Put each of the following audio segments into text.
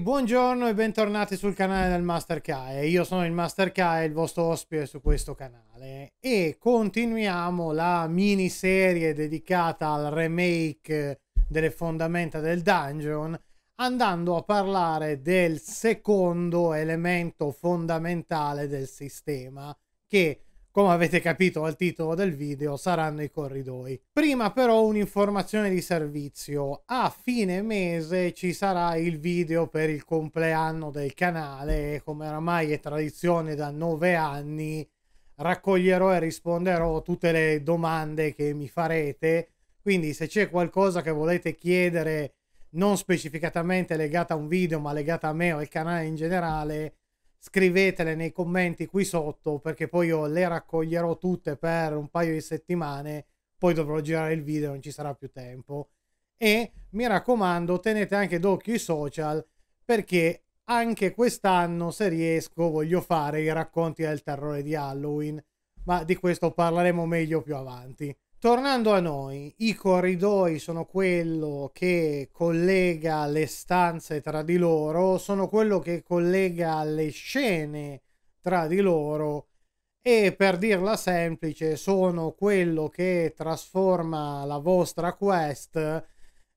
buongiorno e bentornati sul canale del Master Kai. Io sono il Master Kai, il vostro ospite su questo canale e continuiamo la miniserie dedicata al remake delle fondamenta del dungeon andando a parlare del secondo elemento fondamentale del sistema che come avete capito dal titolo del video, saranno i corridoi. Prima però un'informazione di servizio. A fine mese ci sarà il video per il compleanno del canale, come oramai è tradizione da nove anni, raccoglierò e risponderò tutte le domande che mi farete. Quindi se c'è qualcosa che volete chiedere non specificatamente legata a un video, ma legata a me o al canale in generale, scrivetele nei commenti qui sotto perché poi io le raccoglierò tutte per un paio di settimane, poi dovrò girare il video, non ci sarà più tempo. E mi raccomando, tenete anche d'occhio i social perché anche quest'anno, se riesco, voglio fare i racconti del terrore di Halloween, ma di questo parleremo meglio più avanti. Tornando a noi, i corridoi sono quello che collega le stanze tra di loro, sono quello che collega le scene tra di loro e per dirla semplice sono quello che trasforma la vostra quest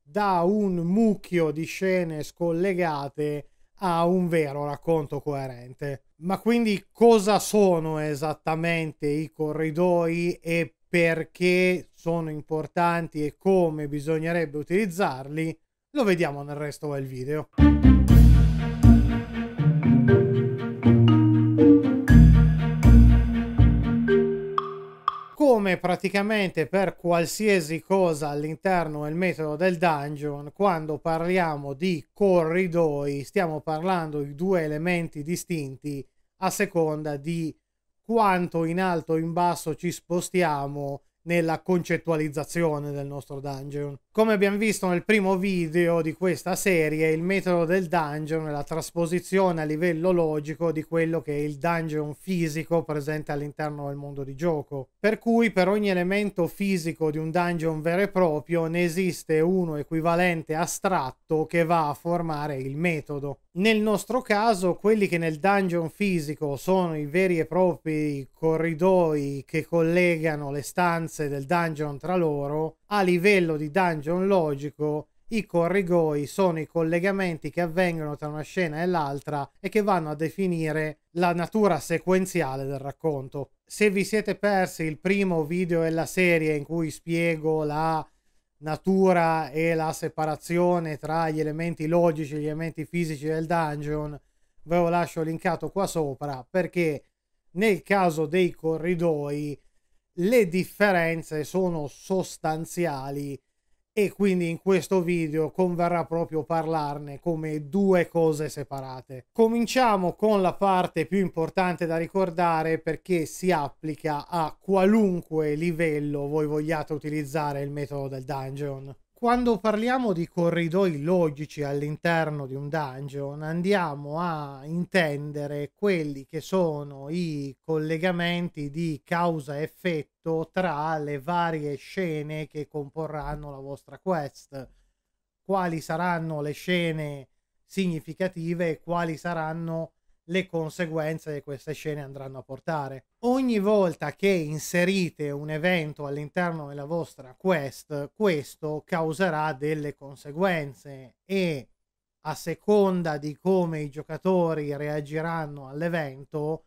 da un mucchio di scene scollegate a un vero racconto coerente. Ma quindi cosa sono esattamente i corridoi e perché sono importanti e come bisognerebbe utilizzarli, lo vediamo nel resto del video. Come praticamente per qualsiasi cosa all'interno del metodo del dungeon, quando parliamo di corridoi stiamo parlando di due elementi distinti a seconda di quanto in alto o in basso ci spostiamo nella concettualizzazione del nostro dungeon. Come abbiamo visto nel primo video di questa serie, il metodo del dungeon è la trasposizione a livello logico di quello che è il dungeon fisico presente all'interno del mondo di gioco. Per cui per ogni elemento fisico di un dungeon vero e proprio ne esiste uno equivalente astratto che va a formare il metodo. Nel nostro caso, quelli che nel dungeon fisico sono i veri e propri corridoi che collegano le stanze differenze del dungeon tra loro, a livello di dungeon logico i corrigoi sono i collegamenti che avvengono tra una scena e l'altra e che vanno a definire la natura sequenziale del racconto. Se vi siete persi il primo video della serie in cui spiego la natura e la separazione tra gli elementi logici e gli elementi fisici del dungeon, ve lo lascio linkato qua sopra perché nel caso dei corridoi le differenze sono sostanziali e quindi in questo video converrà proprio parlarne come due cose separate. Cominciamo con la parte più importante da ricordare perché si applica a qualunque livello voi vogliate utilizzare il metodo del dungeon quando parliamo di corridoi logici all'interno di un dungeon, andiamo a intendere quelli che sono i collegamenti di causa-effetto tra le varie scene che comporranno la vostra quest. Quali saranno le scene significative e quali saranno le conseguenze che queste scene andranno a portare. Ogni volta che inserite un evento all'interno della vostra quest, questo causerà delle conseguenze e a seconda di come i giocatori reagiranno all'evento,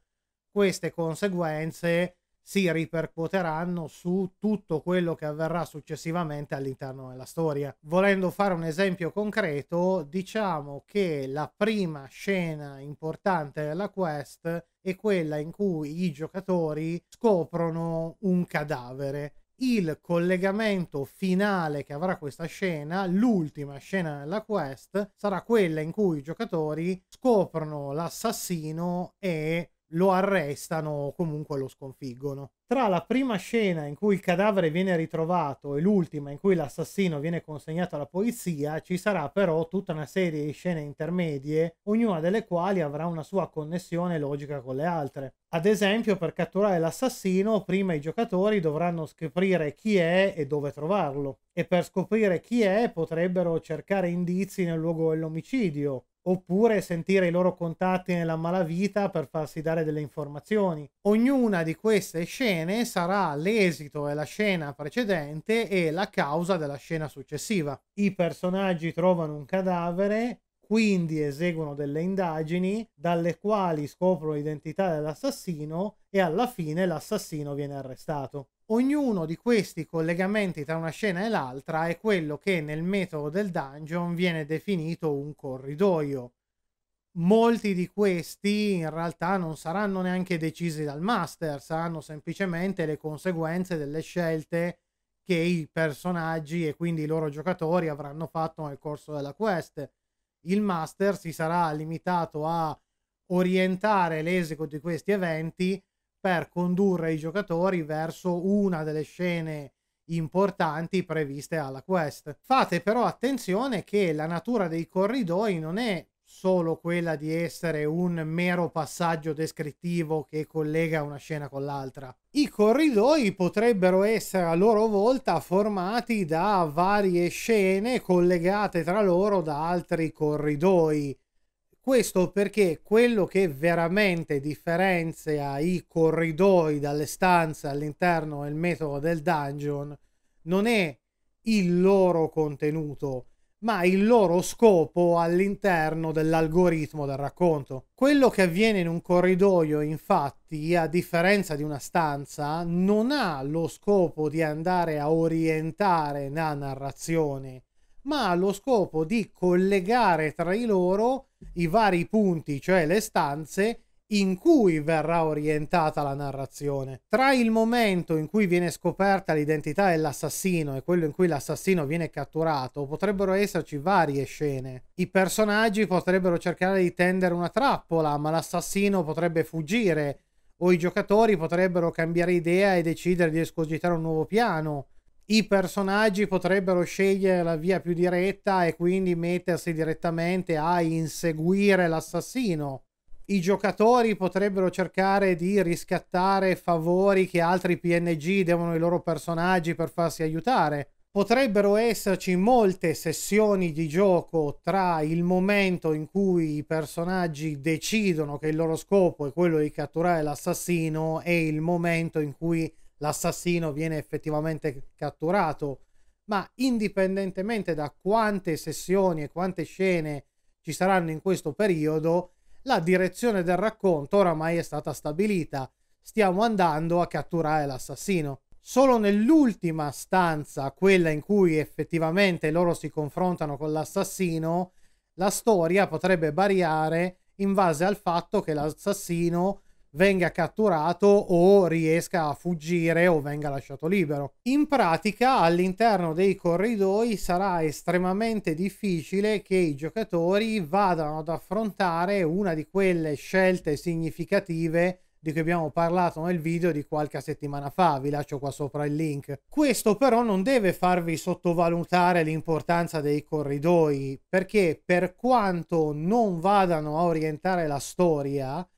queste conseguenze si ripercuoteranno su tutto quello che avverrà successivamente all'interno della storia. Volendo fare un esempio concreto, diciamo che la prima scena importante della quest è quella in cui i giocatori scoprono un cadavere il collegamento finale che avrà questa scena, l'ultima scena della quest, sarà quella in cui i giocatori scoprono l'assassino e lo arrestano o comunque lo sconfiggono. Tra la prima scena in cui il cadavere viene ritrovato e l'ultima in cui l'assassino viene consegnato alla polizia, ci sarà però tutta una serie di scene intermedie, ognuna delle quali avrà una sua connessione logica con le altre. Ad esempio, per catturare l'assassino, prima i giocatori dovranno scoprire chi è e dove trovarlo, e per scoprire chi è potrebbero cercare indizi nel luogo dell'omicidio, oppure sentire i loro contatti nella malavita per farsi dare delle informazioni. Ognuna di queste scene sarà l'esito della scena precedente e la causa della scena successiva. I personaggi trovano un cadavere, quindi eseguono delle indagini dalle quali scoprono l'identità dell'assassino e alla fine l'assassino viene arrestato. Ognuno di questi collegamenti tra una scena e l'altra è quello che nel metodo del dungeon viene definito un corridoio. Molti di questi in realtà non saranno neanche decisi dal master, saranno semplicemente le conseguenze delle scelte che i personaggi e quindi i loro giocatori avranno fatto nel corso della quest. Il master si sarà limitato a orientare l'esito di questi eventi per condurre i giocatori verso una delle scene importanti previste alla quest. Fate però attenzione che la natura dei corridoi non è solo quella di essere un mero passaggio descrittivo che collega una scena con l'altra. I corridoi potrebbero essere a loro volta formati da varie scene collegate tra loro da altri corridoi questo perché quello che veramente differenzia i corridoi dalle stanze all'interno del metodo del dungeon non è il loro contenuto, ma il loro scopo all'interno dell'algoritmo del racconto. Quello che avviene in un corridoio, infatti, a differenza di una stanza, non ha lo scopo di andare a orientare la narrazione, ma ha lo scopo di collegare tra di loro i vari punti, cioè le stanze, in cui verrà orientata la narrazione. Tra il momento in cui viene scoperta l'identità dell'assassino e quello in cui l'assassino viene catturato potrebbero esserci varie scene. I personaggi potrebbero cercare di tendere una trappola, ma l'assassino potrebbe fuggire o i giocatori potrebbero cambiare idea e decidere di escogitare un nuovo piano i personaggi potrebbero scegliere la via più diretta e quindi mettersi direttamente a inseguire l'assassino. I giocatori potrebbero cercare di riscattare favori che altri PNG devono ai loro personaggi per farsi aiutare. Potrebbero esserci molte sessioni di gioco tra il momento in cui i personaggi decidono che il loro scopo è quello di catturare l'assassino e il momento in cui l'assassino viene effettivamente catturato, ma indipendentemente da quante sessioni e quante scene ci saranno in questo periodo, la direzione del racconto oramai è stata stabilita. Stiamo andando a catturare l'assassino. Solo nell'ultima stanza, quella in cui effettivamente loro si confrontano con l'assassino, la storia potrebbe variare in base al fatto che l'assassino venga catturato o riesca a fuggire o venga lasciato libero. In pratica all'interno dei corridoi sarà estremamente difficile che i giocatori vadano ad affrontare una di quelle scelte significative di cui abbiamo parlato nel video di qualche settimana fa, vi lascio qua sopra il link. Questo però non deve farvi sottovalutare l'importanza dei corridoi, perché per quanto non vadano a orientare la storia,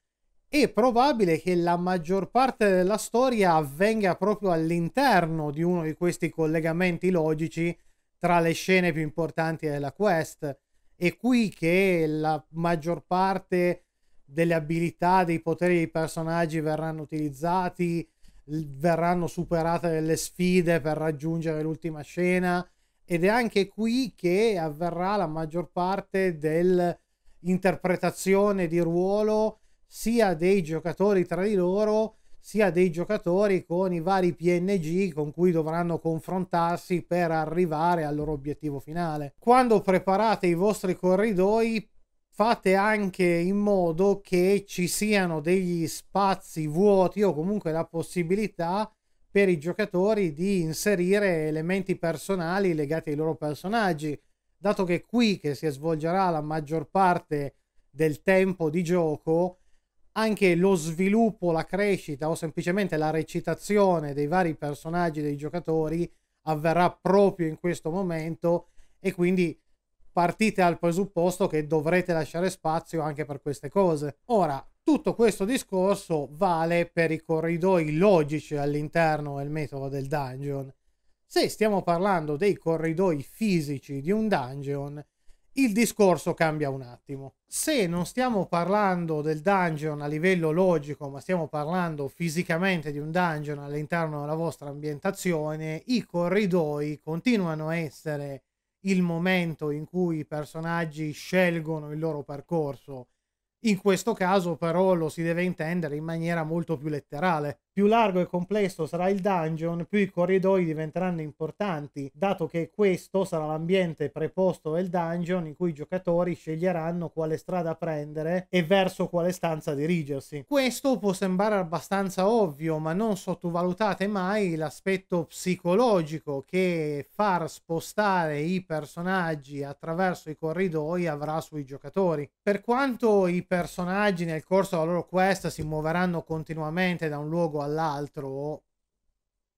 è probabile che la maggior parte della storia avvenga proprio all'interno di uno di questi collegamenti logici tra le scene più importanti della quest. È qui che la maggior parte delle abilità, dei poteri dei personaggi verranno utilizzati, verranno superate delle sfide per raggiungere l'ultima scena ed è anche qui che avverrà la maggior parte dell'interpretazione di ruolo sia dei giocatori tra di loro sia dei giocatori con i vari PNG con cui dovranno confrontarsi per arrivare al loro obiettivo finale. Quando preparate i vostri corridoi fate anche in modo che ci siano degli spazi vuoti o comunque la possibilità per i giocatori di inserire elementi personali legati ai loro personaggi, dato che è qui che si svolgerà la maggior parte del tempo di gioco anche lo sviluppo, la crescita o semplicemente la recitazione dei vari personaggi dei giocatori avverrà proprio in questo momento e quindi partite al presupposto che dovrete lasciare spazio anche per queste cose. Ora, tutto questo discorso vale per i corridoi logici all'interno del metodo del dungeon. Se stiamo parlando dei corridoi fisici di un dungeon, il discorso cambia un attimo. Se non stiamo parlando del dungeon a livello logico, ma stiamo parlando fisicamente di un dungeon all'interno della vostra ambientazione, i corridoi continuano a essere il momento in cui i personaggi scelgono il loro percorso. In questo caso però lo si deve intendere in maniera molto più letterale più largo e complesso sarà il dungeon, più i corridoi diventeranno importanti, dato che questo sarà l'ambiente preposto del dungeon in cui i giocatori sceglieranno quale strada prendere e verso quale stanza dirigersi. Questo può sembrare abbastanza ovvio, ma non sottovalutate mai l'aspetto psicologico che far spostare i personaggi attraverso i corridoi avrà sui giocatori. Per quanto i personaggi nel corso della loro quest si muoveranno continuamente da un luogo a all'altro,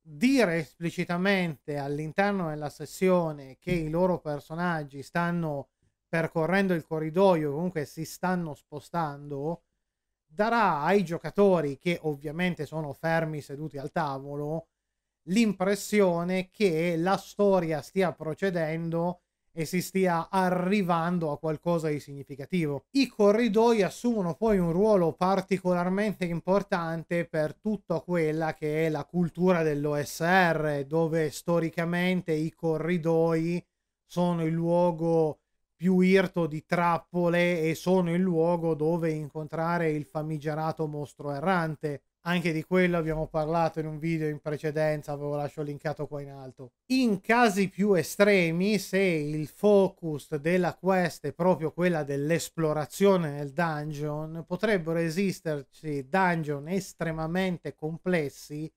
dire esplicitamente all'interno della sessione che i loro personaggi stanno percorrendo il corridoio, comunque si stanno spostando, darà ai giocatori che ovviamente sono fermi seduti al tavolo l'impressione che la storia stia procedendo e si stia arrivando a qualcosa di significativo. I corridoi assumono poi un ruolo particolarmente importante per tutta quella che è la cultura dell'OSR, dove storicamente i corridoi sono il luogo più irto di trappole e sono il luogo dove incontrare il famigerato mostro errante. Anche di quello abbiamo parlato in un video in precedenza, ve lo lascio linkato qua in alto. In casi più estremi, se il focus della quest è proprio quella dell'esplorazione nel dungeon, potrebbero esisterci dungeon estremamente complessi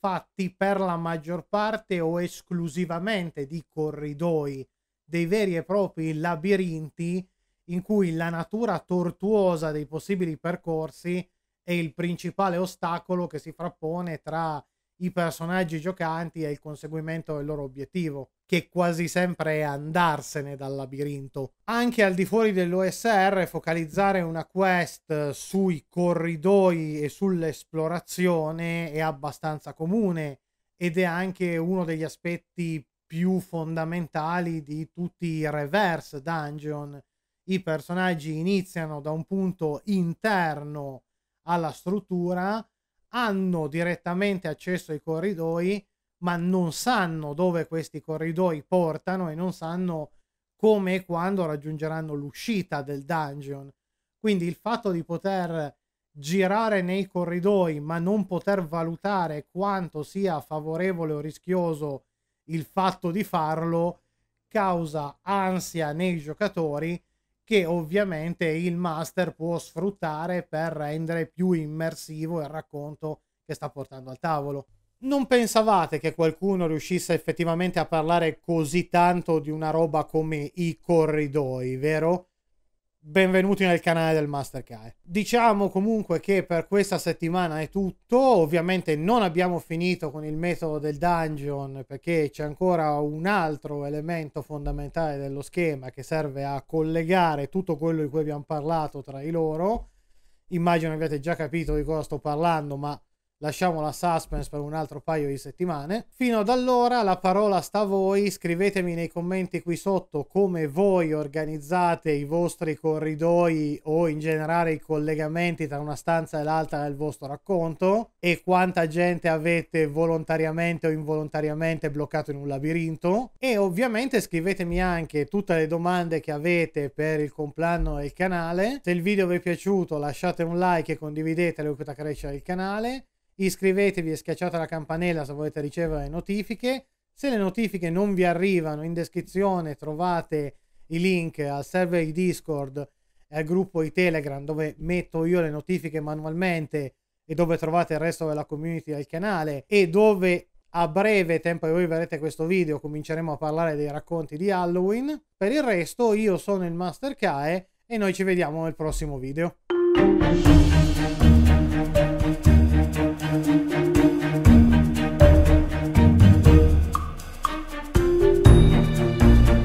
fatti per la maggior parte o esclusivamente di corridoi, dei veri e propri labirinti in cui la natura tortuosa dei possibili percorsi è il principale ostacolo che si frappone tra i personaggi giocanti e il conseguimento del loro obiettivo, che quasi sempre è andarsene dal labirinto. Anche al di fuori dell'OSR, focalizzare una quest sui corridoi e sull'esplorazione è abbastanza comune ed è anche uno degli aspetti più fondamentali di tutti i reverse dungeon. I personaggi iniziano da un punto interno alla struttura, hanno direttamente accesso ai corridoi, ma non sanno dove questi corridoi portano e non sanno come e quando raggiungeranno l'uscita del dungeon. Quindi il fatto di poter girare nei corridoi ma non poter valutare quanto sia favorevole o rischioso il fatto di farlo causa ansia nei giocatori che ovviamente il master può sfruttare per rendere più immersivo il racconto che sta portando al tavolo. Non pensavate che qualcuno riuscisse effettivamente a parlare così tanto di una roba come i corridoi, vero? Benvenuti nel canale del Master Kai. Diciamo comunque che per questa settimana è tutto, ovviamente non abbiamo finito con il metodo del dungeon perché c'è ancora un altro elemento fondamentale dello schema che serve a collegare tutto quello di cui abbiamo parlato tra di loro. Immagino abbiate già capito di cosa sto parlando, ma lasciamo la suspense per un altro paio di settimane. Fino ad allora la parola sta a voi, scrivetemi nei commenti qui sotto come voi organizzate i vostri corridoi o in generale i collegamenti tra una stanza e l'altra nel vostro racconto e quanta gente avete volontariamente o involontariamente bloccato in un labirinto e ovviamente scrivetemi anche tutte le domande che avete per il compleanno del canale. Se il video vi è piaciuto lasciate un like e condividetelo per crescere il canale. Iscrivetevi e schiacciate la campanella se volete ricevere notifiche. Se le notifiche non vi arrivano, in descrizione trovate i link al server di Discord e al gruppo di Telegram dove metto io le notifiche manualmente e dove trovate il resto della community del canale e dove a breve tempo che voi vedrete questo video cominceremo a parlare dei racconti di Halloween. Per il resto io sono il Master Kae e noi ci vediamo nel prossimo video.